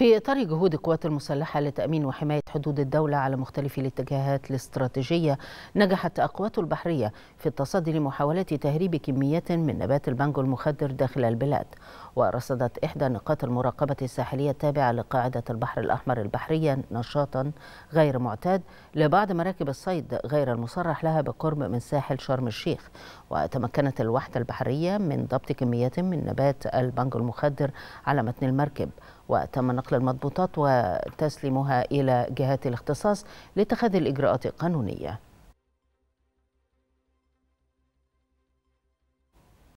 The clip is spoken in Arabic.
في إطار جهود القوات المسلحة لتأمين وحماية حدود الدولة على مختلف الاتجاهات الاستراتيجية نجحت أقوات البحرية في التصدي لمحاولات تهريب كميات من نبات البانجو المخدر داخل البلاد ورصدت إحدى نقاط المراقبة الساحلية التابعة لقاعدة البحر الأحمر البحرية نشاطا غير معتاد لبعض مراكب الصيد غير المصرح لها بالقرب من ساحل شرم الشيخ وتمكنت الوحدة البحرية من ضبط كميات من نبات البانجو المخدر على متن المركب وتم نقل المضبوطات وتسليمها إلى جهات الاختصاص لاتخاذ الإجراءات القانونية